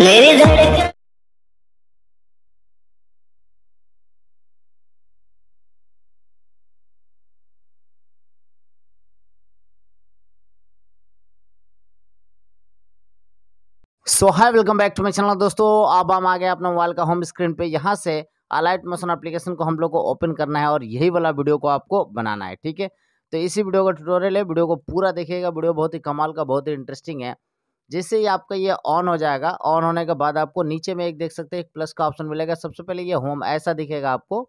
मेरी so hi welcome back to my channel दोस्तों अब हम आ गए अपने मोबाइल का होम स्क्रीन पे यहाँ से अलाइट मोशन एप्लीकेशन को हम लोग को ओपन करना है और यही वाला वीडियो को आपको बनाना है ठीक है तो इसी वीडियो का ट्यूटोरियल है वीडियो को पूरा देखिएगा वीडियो बहुत ही कमाल का बहुत ही इंटरेस्टिंग है जैसे ही आपका ये ऑन हो जाएगा ऑन होने के बाद आपको नीचे में एक देख सकते हैं एक प्लस का ऑप्शन मिलेगा सबसे पहले ये होम ऐसा दिखेगा आपको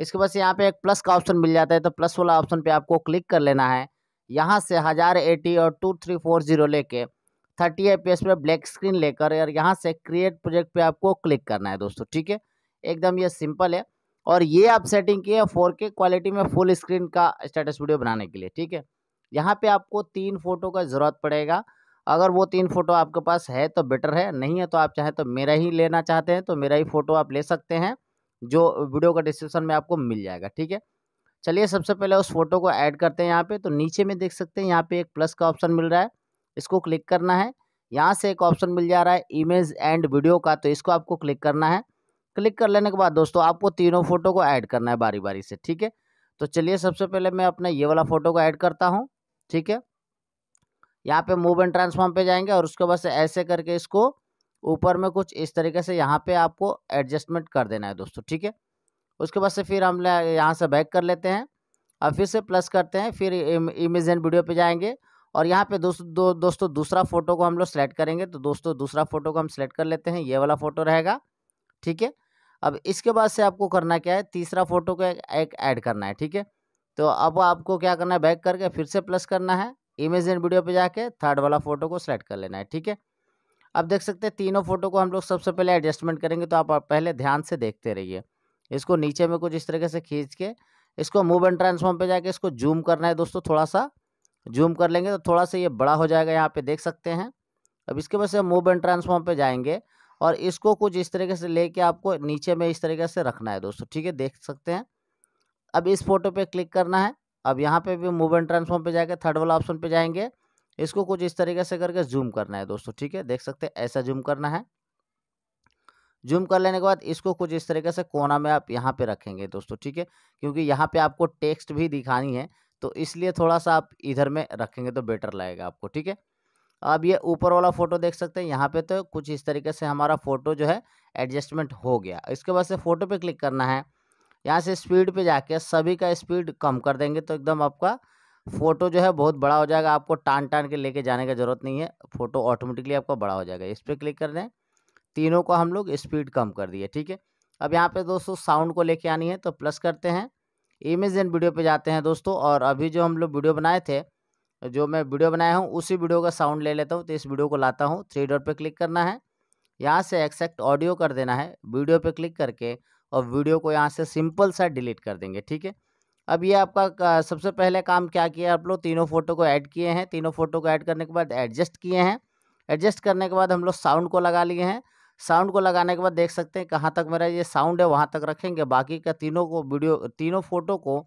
इसके बाद यहाँ पे एक प्लस का ऑप्शन मिल जाता है तो प्लस वाला ऑप्शन पे आपको क्लिक कर लेना है यहाँ से हज़ार एटी और टू थ्री फोर जीरो लेके थर्टी ए पी पे ब्लैक स्क्रीन लेकर और यहाँ से क्रिएट प्रोजेक्ट पे आपको क्लिक करना है दोस्तों ठीक है एकदम ये सिंपल है और ये आप सेटिंग की है फोर के क्वालिटी में फुल स्क्रीन का स्टेटस वीडियो बनाने के लिए ठीक है यहाँ पे आपको तीन फोटो का ज़रूरत पड़ेगा अगर वो तीन फ़ोटो आपके पास है तो बेटर है नहीं है तो आप चाहें तो मेरा ही लेना चाहते हैं तो मेरा ही फ़ोटो आप ले सकते हैं जो वीडियो का डिस्क्रिप्शन में आपको मिल जाएगा ठीक है चलिए सबसे पहले उस फोटो को ऐड करते हैं यहाँ पे तो नीचे में देख सकते हैं यहाँ पे एक प्लस का ऑप्शन मिल रहा है इसको क्लिक करना है यहाँ से एक ऑप्शन मिल जा रहा है इमेज एंड वीडियो का तो इसको आपको क्लिक करना है क्लिक कर लेने के बाद दोस्तों आपको तीनों फ़ोटो को ऐड करना है बारी बारी से ठीक है तो चलिए सबसे पहले मैं अपना ये वाला फ़ोटो को ऐड करता हूँ ठीक है यहाँ पे मूव एंड ट्रांसफॉर्म पे जाएंगे और उसके बाद से ऐसे करके इसको ऊपर में कुछ इस तरीके से यहाँ पे आपको एडजस्टमेंट कर देना है दोस्तों ठीक है उसके बाद से फिर हम यहाँ से बैक कर लेते हैं और फिर से प्लस करते हैं फिर इमेज एंड वीडियो पे जाएंगे और यहाँ पे दोस्तों दो, दोस्तों दूसरा फोटो को हम लोग सेलेक्ट करेंगे तो दोस्तों दूसरा फोटो को हम सेलेक्ट कर लेते हैं ये वाला फोटो रहेगा ठीक है अब इसके बाद से आपको करना क्या है तीसरा फोटो को एक ऐड करना है ठीक है तो अब आपको क्या करना है बैक करके फिर से प्लस करना है इमेज एंड वीडियो पे जाके थर्ड वाला फोटो को सेलेक्ट कर लेना है ठीक है अब देख सकते हैं तीनों फोटो को हम लोग सबसे पहले एडजस्टमेंट करेंगे तो आप पहले ध्यान से देखते रहिए इसको नीचे में कुछ इस तरीके से खींच के इसको मूव एंड ट्रांसफॉर्म पे जाके इसको जूम करना है दोस्तों थोड़ा सा जूम कर लेंगे तो थोड़ा सा ये बड़ा हो जाएगा यहाँ पे देख सकते हैं अब इसके बाद से मूव एंड ट्रांसफॉर्म पे जाएंगे और इसको कुछ इस तरीके से लेके आपको नीचे में इस तरीके से रखना है दोस्तों ठीक है देख सकते हैं अब इस फोटो पे क्लिक करना है अब यहाँ पे भी मूव एंड ट्रांसफॉर्म पे जाकर थर्ड वाला ऑप्शन पे जाएंगे इसको कुछ इस तरीके से करके जूम करना है दोस्तों ठीक है देख सकते हैं ऐसा जूम करना है जूम कर लेने के बाद इसको कुछ इस तरीके से कोना में आप यहाँ पे रखेंगे दोस्तों ठीक है क्योंकि यहाँ पे आपको टेक्स्ट भी दिखानी है तो इसलिए थोड़ा सा आप इधर में रखेंगे तो बेटर लगेगा आपको ठीक है अब ये ऊपर वाला फ़ोटो देख सकते हैं यहाँ पे तो कुछ इस तरीके से हमारा फ़ोटो जो है एडजस्टमेंट हो गया इसके बाद से फ़ोटो पे क्लिक करना है यहाँ से स्पीड पे जाके सभी का स्पीड कम कर देंगे तो एकदम आपका फ़ोटो जो है बहुत बड़ा हो जाएगा आपको टान टान के लेके जाने का ज़रूरत नहीं है फ़ोटो ऑटोमेटिकली आपका बड़ा हो जाएगा इस पर क्लिक कर दें तीनों को हम लोग स्पीड कम कर दिए ठीक है अब यहाँ पे दोस्तों साउंड को लेके आनी है तो प्लस करते हैं इमेज एंड वीडियो पे जाते हैं दोस्तों और अभी जो हम लोग वीडियो बनाए थे जो मैं वीडियो बनाया हूँ उसी वीडियो का साउंड ले लेता हूँ तो इस वीडियो को लाता हूँ थ्री डॉट पे क्लिक करना है यहाँ से एक्सेक्ट ऑडियो कर देना है वीडियो पे क्लिक करके और वीडियो को यहाँ से सिंपल सा डिलीट कर देंगे ठीक है अब ये आपका सबसे पहले काम क्या किया आप लोग तीनों फ़ोटो को ऐड किए हैं तीनों फ़ोटो को ऐड करने के बाद एडजस्ट किए हैं एडजस्ट करने के बाद हम लोग साउंड को लगा लिए हैं साउंड को लगाने के बाद देख सकते हैं कहाँ तक मेरा ये साउंड है वहाँ तक रखेंगे बाकी का तीनों को वीडियो तीनों फ़ोटो को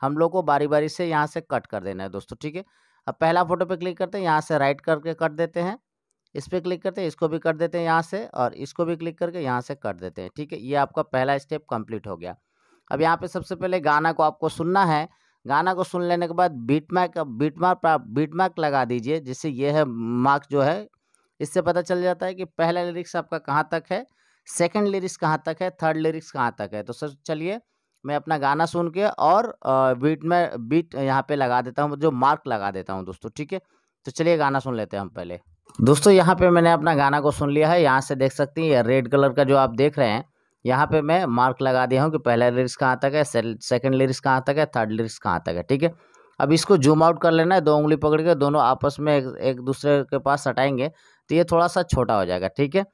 हम लोग को बारी बारी से यहाँ से कट कर देना है दोस्तों ठीक है अब पहला फ़ोटो पे क्लिक करते हैं यहाँ से राइट करके कट देते हैं इस पर क्लिक करते हैं इसको भी कर देते हैं यहाँ से और इसको भी क्लिक करके यहाँ से कर देते हैं ठीक है ये आपका पहला स्टेप कंप्लीट हो गया अब यहाँ पे सबसे पहले गाना को आपको सुनना है गाना को सुन लेने के बाद beat mark beat mark beat mark लगा दीजिए जिससे ये है मार्क जो है इससे पता चल जाता है कि पहला लिरिक्स आपका कहाँ तक है सेकंड लिरिक्स कहाँ तक है थर्ड लिरिक्स कहाँ तक है तो सर चलिए मैं अपना गाना सुन के और बीट में बीट यहाँ पे लगा देता हूँ जो मार्क लगा देता हूँ दोस्तों ठीक है तो चलिए गाना सुन लेते हैं हम पहले दोस्तों यहाँ पे मैंने अपना गाना को सुन लिया है यहाँ से देख सकते हैं रेड कलर का जो आप देख रहे हैं यहाँ पे मैं मार्क लगा दिया हूँ कि पहला लिरिक्स कहाँ तक है सेकंड लिरिक्स कहाँ तक है थर्ड लिरिक्स कहाँ तक है ठीक है अब इसको जूम आउट कर लेना है दो उंगली पकड़ के दोनों आपस में एक, एक दूसरे के पास हटाएंगे तो ये थोड़ा सा छोटा हो जाएगा ठीक है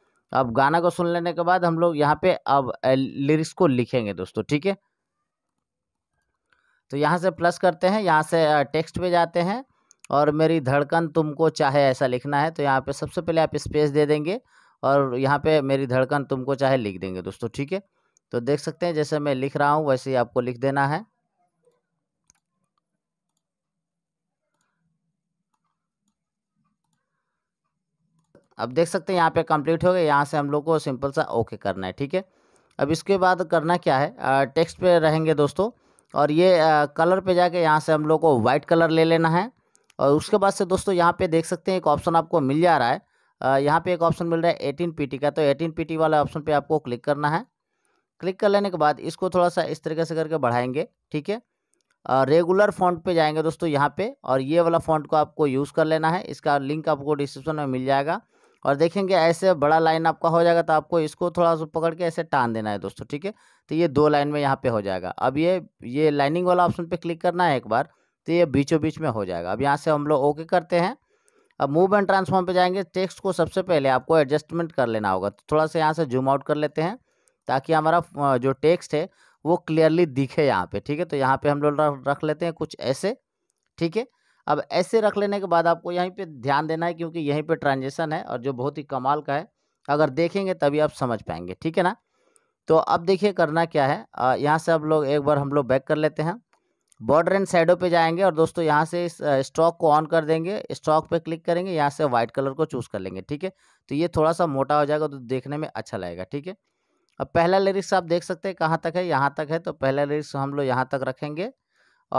अब गाना को सुन लेने के बाद हम लोग यहाँ पे अब लिरिक्स को लिखेंगे दोस्तों ठीक है तो यहाँ से प्लस करते हैं यहाँ से टेक्स्ट पे जाते हैं और मेरी धड़कन तुमको चाहे ऐसा लिखना है तो यहाँ पे सबसे पहले आप स्पेस दे देंगे और यहाँ पे मेरी धड़कन तुमको चाहे लिख देंगे दोस्तों ठीक है तो देख सकते हैं जैसे मैं लिख रहा हूँ वैसे ही आपको लिख देना है अब देख सकते हैं यहाँ पे कंप्लीट हो गया यहाँ से हम लोग को सिंपल सा ओके करना है ठीक है अब इसके बाद करना क्या है टेक्स्ट पे रहेंगे दोस्तों और ये कलर पे जाके यहाँ से हम लोग को वाइट कलर ले लेना है और उसके बाद से दोस्तों यहाँ पे देख सकते हैं एक ऑप्शन आपको मिल जा रहा है यहाँ पे एक ऑप्शन मिल रहा है एटीन पी का तो एटीन पी वाला ऑप्शन पे आपको क्लिक करना है क्लिक कर लेने के बाद इसको थोड़ा सा इस तरीके से करके बढ़ाएंगे ठीक है रेगुलर फॉन्ट पे जाएंगे दोस्तों यहाँ पे और ये वाला फॉन्ट को आपको यूज़ कर लेना है इसका लिंक आपको डिस्क्रिप्शन में मिल जाएगा और देखेंगे ऐसे बड़ा लाइन आपका हो जाएगा तो आपको इसको थोड़ा सा पकड़ के ऐसे टान देना है दोस्तों ठीक है तो ये दो लाइन में यहाँ पे हो जाएगा अब ये ये लाइनिंग वाला ऑप्शन पर क्लिक करना है एक बार तो ये बीचों बीच में हो जाएगा अब यहाँ से हम लोग ओके करते हैं अब मूव एंड ट्रांसफॉर्म पे जाएंगे टेक्स्ट को सबसे पहले आपको एडजस्टमेंट कर लेना होगा तो थोड़ा सा यहाँ से जूम आउट कर लेते हैं ताकि हमारा जो टेक्स्ट है वो क्लियरली दिखे यहाँ पे ठीक है तो यहाँ पे हम लोग रख लेते हैं कुछ ऐसे ठीक है अब ऐसे रख लेने के बाद आपको यहीं पर ध्यान देना है क्योंकि यहीं पर ट्रांजेक्शन है और जो बहुत ही कमाल का है अगर देखेंगे तभी आप समझ पाएंगे ठीक है ना तो अब देखिए करना क्या है यहाँ से अब लोग एक बार हम लोग बैक कर लेते हैं बॉर्डर एंड साइडों पे जाएंगे और दोस्तों यहाँ से इस स्ट्रॉक को ऑन कर देंगे स्ट्रॉक पे क्लिक करेंगे यहाँ से वाइट कलर को चूज़ कर लेंगे ठीक है तो ये थोड़ा सा मोटा हो जाएगा तो देखने में अच्छा लगेगा ठीक है अब पहला लिरिक्स आप देख सकते हैं कहाँ तक है यहाँ तक है तो पहला लिरिक्स हम लोग यहाँ तक रखेंगे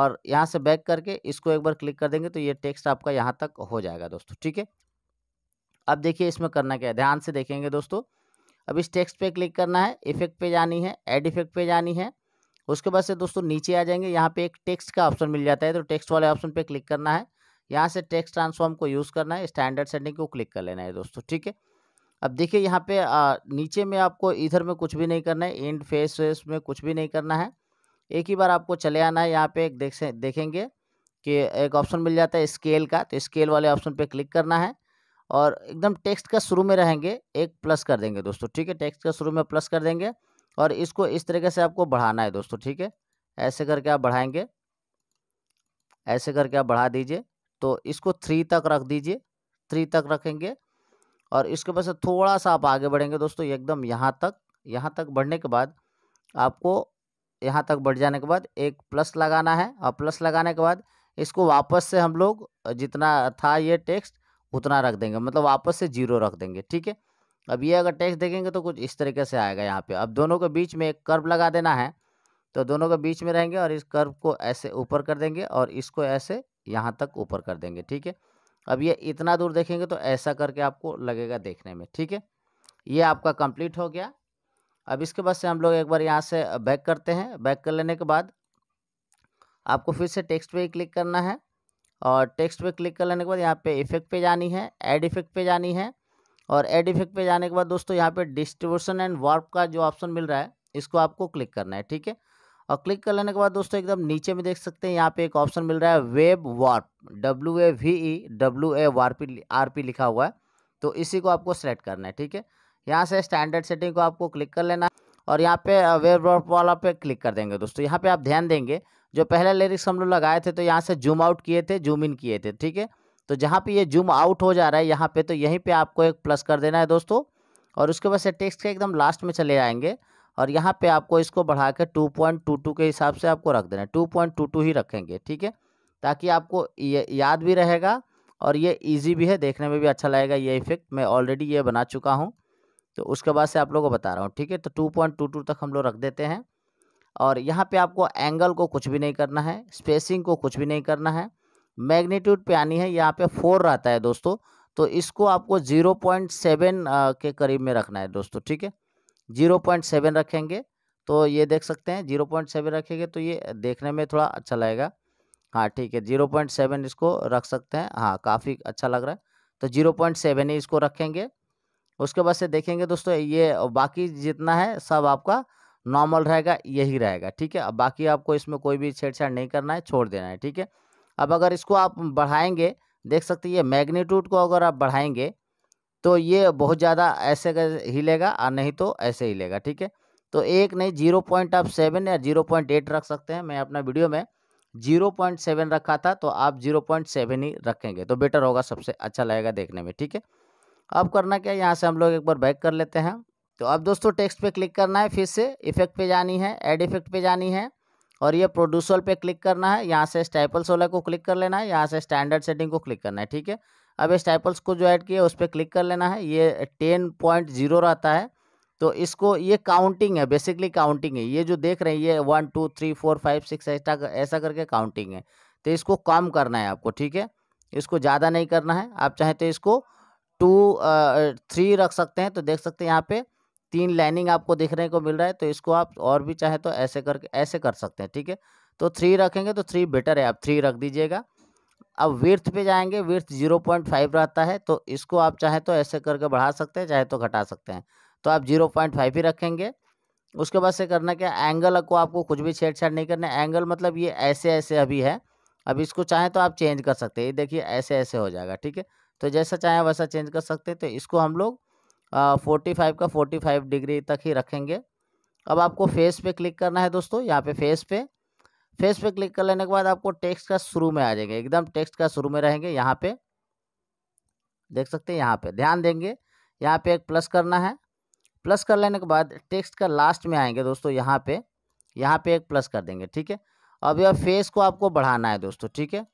और यहाँ से बैक करके इसको एक बार क्लिक कर देंगे तो ये टेक्स्ट आपका यहाँ तक हो जाएगा दोस्तों ठीक है अब देखिए इसमें करना क्या है ध्यान से देखेंगे दोस्तों अब इस टेक्स्ट पे क्लिक करना है इफेक्ट पे जानी है एड इफेक्ट पे जानी है उसके बाद से दोस्तों नीचे आ जाएंगे यहाँ पे एक टेक्स्ट का ऑप्शन मिल जाता है तो टेक्स्ट वाले ऑप्शन पे क्लिक करना है यहाँ से टेक्स्ट ट्रांसफॉर्म को यूज़ करना है स्टैंडर्ड सेटिंग को क्लिक कर लेना है दोस्तों ठीक है अब देखिए यहाँ पे आ, नीचे में आपको इधर में कुछ भी नहीं करना है एंड फेस वेस में कुछ भी नहीं करना है एक ही बार आपको चले आना है यहाँ पे एक देख देखेंगे कि एक ऑप्शन मिल जाता है स्केल का तो स्केल वाले ऑप्शन पे क्लिक करना है और एकदम टेक्स्ट का शुरू में रहेंगे एक प्लस कर देंगे दोस्तों ठीक है टेक्स्ट का शुरू में प्लस कर देंगे और इसको इस तरीके से आपको बढ़ाना है दोस्तों ठीक है ऐसे करके आप बढ़ाएंगे ऐसे करके आप बढ़ा दीजिए तो इसको थ्री तक रख दीजिए थ्री तक रखेंगे और इसके पास थोड़ा सा आप आगे बढ़ेंगे दोस्तों एकदम यहाँ तक यहाँ तक बढ़ने के बाद आपको यहाँ तक बढ़ जाने के बाद एक प्लस लगाना है और प्लस लगाने के बाद इसको वापस से हम लोग जितना था ये टेक्स्ट उतना रख देंगे मतलब वापस से जीरो रख देंगे ठीक है अब ये अगर टेक्स्ट देखेंगे तो कुछ इस तरीके से आएगा यहाँ पे अब दोनों के बीच में एक कर्व लगा देना है तो दोनों के बीच में रहेंगे और इस कर्व को ऐसे ऊपर कर देंगे और इसको ऐसे यहाँ तक ऊपर कर देंगे ठीक है अब ये इतना दूर देखेंगे तो ऐसा करके आपको लगेगा देखने में ठीक है ये आपका कंप्लीट हो गया अब इसके बाद से हम लोग एक बार यहाँ से बैक करते हैं बैक कर लेने के बाद आपको फिर से टेक्स्ट पे क्लिक करना है और टेक्स्ट पे क्लिक कर लेने के बाद यहाँ पे इफेक्ट पे जानी है ऐड इफेक्ट पे जानी है और एड इफेक्ट पे जाने के बाद दोस्तों यहाँ पे डिस्ट्रीब्यूशन एंड वार्प का जो ऑप्शन मिल रहा है इसको आपको क्लिक करना है ठीक है और क्लिक कर लेने के बाद दोस्तों एकदम नीचे में देख सकते हैं यहाँ पे एक ऑप्शन मिल रहा है wave warp W A V E W A war P R P लिखा हुआ है तो इसी को आपको सेलेक्ट करना है ठीक है यहाँ से स्टैंडर्ड सेटिंग को आपको क्लिक कर लेना है और यहाँ पे वेब वार्प वाला पे क्लिक कर देंगे दोस्तों यहाँ पे आप ध्यान देंगे जो पहले लिरिक्स हम लोग लगाए थे तो यहाँ से जूम आउट किए थे जूम इन किए थे ठीक है तो जहाँ पे ये जूम आउट हो जा रहा है यहाँ पे तो यहीं पे आपको एक प्लस कर देना है दोस्तों और उसके बाद से टेक्स्ट के एकदम लास्ट में चले जाएंगे और यहाँ पे आपको इसको बढ़ा के टू पॉइंट टू टू के हिसाब से आपको रख देना है टू पॉइंट टू टू ही रखेंगे ठीक है ताकि आपको ये याद भी रहेगा और ये ईजी भी है देखने में भी अच्छा लगेगा ये इफेक्ट मैं ऑलरेडी ये बना चुका हूँ तो उसके बाद से आप लोगों को बता रहा हूँ ठीक है तो टू पॉइंट टू टू तक हम लोग रख देते हैं और यहाँ पे आपको एंगल को कुछ भी नहीं करना है स्पेसिंग को कुछ भी नहीं करना है मैग्नीट्यूड पे आनी है यहाँ पे फोर रहता है दोस्तों तो इसको आपको ज़ीरो पॉइंट सेवन के करीब में रखना है दोस्तों ठीक है ज़ीरो पॉइंट सेवन रखेंगे तो ये देख सकते हैं ज़ीरो पॉइंट सेवन रखेंगे तो ये देखने में थोड़ा अच्छा लगेगा हाँ ठीक है ज़ीरो पॉइंट सेवन इसको रख सकते हैं हाँ काफ़ी अच्छा लग रहा है तो ज़ीरो पॉइंट सेवन ही इसको रखेंगे उसके बाद से देखेंगे दोस्तों ये बाकी जितना है सब आपका नॉर्मल रहेगा यही रहेगा ठीक है अब बाकी आपको इसमें कोई भी छेड़छाड़ नहीं करना है छोड़ देना है ठीक है अब अगर इसको आप बढ़ाएंगे देख सकते हैं ये मैग्नीट्यूड को अगर आप बढ़ाएंगे तो ये बहुत ज़्यादा ऐसे हिलेगा और नहीं तो ऐसे हिलेगा ठीक है तो एक नहीं जीरो पॉइंट आप सेवन या जीरो पॉइंट एट रख सकते हैं मैं अपना वीडियो में जीरो पॉइंट सेवन रखा था तो आप जीरो पॉइंट सेवन ही रखेंगे तो बेटर होगा सबसे अच्छा लगेगा देखने में ठीक है अब करना क्या यहाँ से हम लोग एक बार बैक कर लेते हैं तो अब दोस्तों टेक्स्ट पे क्लिक करना है फिर से इफेक्ट पे जानी है एड इफेक्ट पे जानी है और ये प्रोड्यूसर पे क्लिक करना है यहाँ से स्टाइपल्स वाला को क्लिक कर लेना है यहाँ से स्टैंडर्ड सेटिंग को क्लिक करना है ठीक है अब स्टाइपल्स को जो ऐड किया उस पर क्लिक कर लेना है ये टेन पॉइंट जीरो रहता है तो इसको ये काउंटिंग है बेसिकली काउंटिंग है ये जो देख रहे हैं ये one two three four five six ऐसा ऐसा करके काउंटिंग है तो इसको कम करना है आपको ठीक है इसको ज़्यादा नहीं करना है आप चाहें तो इसको टू थ्री रख सकते हैं तो देख सकते हैं यहाँ पर तीन लाइनिंग आपको देखने को मिल रहा है तो इसको आप और भी चाहे तो ऐसे करके ऐसे कर सकते हैं ठीक है तो थ्री रखेंगे तो थ्री बेटर है आप थ्री रख दीजिएगा अब विर्थ पे जाएंगे विर्थ जीरो पॉइंट फाइव रहता है तो इसको आप चाहे तो ऐसे करके बढ़ा सकते हैं चाहे तो घटा सकते हैं तो आप जीरो पॉइंट फाइव ही रखेंगे उसके बाद से करना क्या एंगल को आपको कुछ भी छेड़छाड़ नहीं करना एंगल मतलब ये ऐसे ऐसे अभी है अब इसको चाहें तो आप चेंज कर सकते हैं ये देखिए ऐसे ऐसे हो जाएगा ठीक है तो जैसा चाहें वैसा चेंज कर सकते हैं तो इसको हम लोग फोर्टी फाइव का फोर्टी फाइव डिग्री तक ही रखेंगे अब आपको फेस पे क्लिक करना है दोस्तों यहाँ पे फेस पे फेस पे क्लिक कर लेने के बाद आपको टेक्स्ट का शुरू में आ जाएंगे एकदम टेक्स्ट का शुरू में रहेंगे यहाँ पे देख सकते हैं यहाँ पे ध्यान देंगे यहाँ पे एक प्लस करना है प्लस कर लेने के बाद टेक्स्ट का लास्ट में आएंगे दोस्तों यहाँ पे यहाँ पे एक प्लस कर देंगे ठीक है अब यह फेस को आपको बढ़ाना है दोस्तों ठीक है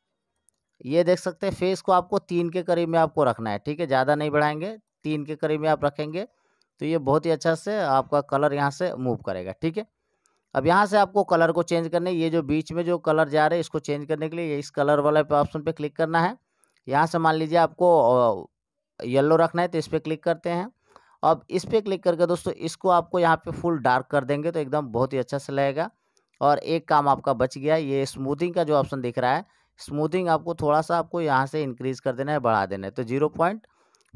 ये देख सकते हैं फेस को आपको तीन के करीब में आपको रखना है ठीक है ज़्यादा नहीं बढ़ाएंगे तीन के करीब में आप रखेंगे तो ये बहुत ही अच्छा से आपका कलर यहाँ से मूव करेगा ठीक है अब यहाँ से आपको कलर को चेंज करने ये जो बीच में जो कलर जा रहे हैं इसको चेंज करने के लिए इस कलर वाला ऑप्शन पे क्लिक करना है यहाँ से मान लीजिए आपको येलो रखना है तो इस पर क्लिक करते हैं अब इस पर क्लिक करके दोस्तों इसको आपको यहाँ पे फुल डार्क कर देंगे तो एकदम बहुत ही अच्छा से लगेगा और एक काम आपका बच गया ये स्मूथिंग का जो ऑप्शन दिख रहा है स्मूथिंग आपको थोड़ा सा आपको यहाँ से इंक्रीज़ कर देना है बढ़ा देना है तो zero point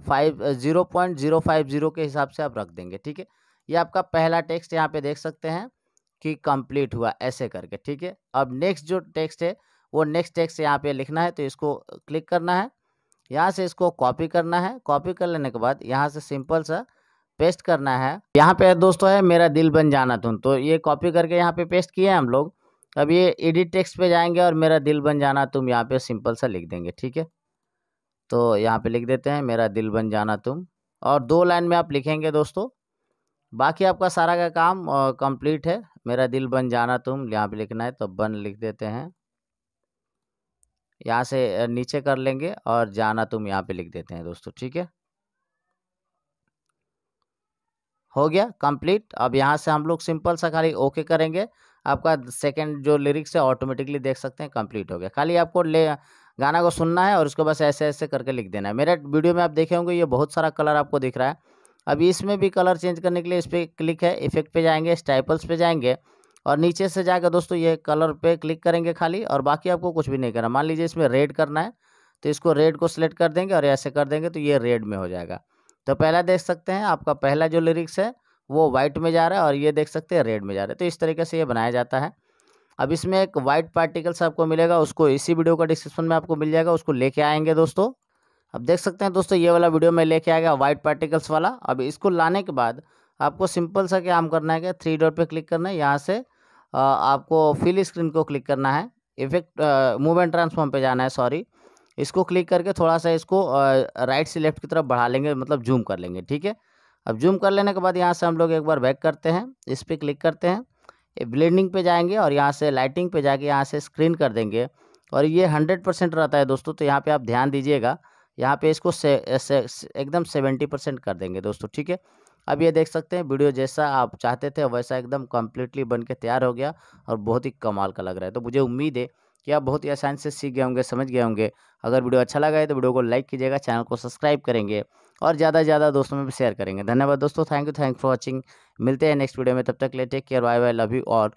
five zero point zero five zero के हिसाब से आप रख देंगे ठीक है ये आपका पहला टेक्स्ट यहाँ पे देख सकते हैं कि कंप्लीट हुआ ऐसे करके ठीक है अब नेक्स्ट जो टेक्स्ट है वो नेक्स्ट टेक्स्ट यहाँ पे लिखना है तो इसको क्लिक करना है यहाँ से इसको कॉपी करना है कॉपी कर लेने के बाद यहाँ से सिंपल सा पेस्ट करना है यहाँ पे दोस्तों है मेरा दिल बन जाना तुम तो ये कॉपी करके यहाँ पे पेस्ट किए हैं हम लोग अब ये एडिट टेक्स्ट पे जाएंगे और मेरा दिल बन जाना तुम यहाँ पे सिंपल सा लिख देंगे ठीक है तो यहाँ पे लिख देते हैं मेरा दिल बन जाना तुम और दो लाइन में आप लिखेंगे दोस्तों बाकी आपका सारा का काम कंप्लीट है मेरा दिल बन जाना तुम यहाँ पे लिखना है तो बन लिख देते हैं यहाँ से नीचे कर लेंगे और जाना तुम यहाँ पे लिख देते हैं दोस्तों ठीक है हो गया कंप्लीट अब यहाँ से हम लोग सिंपल सा खाली ओके करेंगे आपका सेकंड जो लिरिक्स है ऑटोमेटिकली देख सकते हैं कंप्लीट हो गया खाली आपको ले गाना को सुनना है और उसको बस ऐसे ऐसे करके लिख देना है मेरा वीडियो में आप देखे होंगे ये बहुत सारा कलर आपको दिख रहा है अब इसमें भी कलर चेंज करने के लिए इस पर क्लिक है इफेक्ट पे जाएंगे स्टाइपल्स पे जाएंगे और नीचे से जाकर दोस्तों ये कलर पे क्लिक करेंगे खाली और बाकी आपको कुछ भी नहीं करना मान लीजिए इसमें रेड करना है तो इसको रेड को सिलेक्ट कर देंगे और ऐसे कर देंगे तो ये रेड में हो जाएगा तो पहला देख सकते हैं आपका पहला जो लिरिक्स है वो वाइट में जा रहा है और ये देख सकते हैं रेड में जा रहा है तो इस तरीके से ये बनाया जाता है अब इसमें एक वाइट पार्टिकल्स आपको मिलेगा उसको इसी वीडियो का डिस्क्रिप्शन में आपको मिल जाएगा उसको लेके आएंगे दोस्तों अब देख सकते हैं दोस्तों ये वाला वीडियो में लेके आ गया वाइट पार्टिकल्स वाला अब इसको लाने के बाद आपको सिंपल सा काम करना है क्या थ्री डॉट पर क्लिक करना है यहाँ से आपको फिल स्क्रीन को क्लिक करना है इफेक्ट मूवमेंट ट्रांसफॉर्म पर जाना है सॉरी इसको क्लिक करके थोड़ा सा इसको राइट से लेफ्ट की तरफ बढ़ा लेंगे मतलब जूम कर लेंगे ठीक है अब जूम कर लेने के बाद यहाँ से हम लोग एक बार बैक करते हैं इस पर क्लिक करते हैं ब्लेंडिंग पे जाएंगे और यहाँ से लाइटिंग पे जाके यहाँ से स्क्रीन कर देंगे और ये हंड्रेड परसेंट रहता है दोस्तों तो यहाँ पे आप ध्यान दीजिएगा यहाँ पे इसको से, से, से, एकदम सेवेंटी परसेंट कर देंगे दोस्तों ठीक है अब ये देख सकते हैं वीडियो जैसा आप चाहते थे वैसा एकदम कम्प्लीटली बन के तैयार हो गया और बहुत ही कमाल का लग रहा है तो मुझे उम्मीद है कि आप बहुत ही आसानी से सीख गए होंगे समझ गए होंगे अगर वीडियो अच्छा लगा है तो वीडियो को लाइक कीजिएगा चैनल को सब्सक्राइब करेंगे और ज़्यादा से ज़्यादा दोस्तों में भी शेयर करेंगे धन्यवाद दोस्तों thank you thank for watching मिलते हैं नेक्स्ट वीडियो में तब तक ले take care bye bye love you और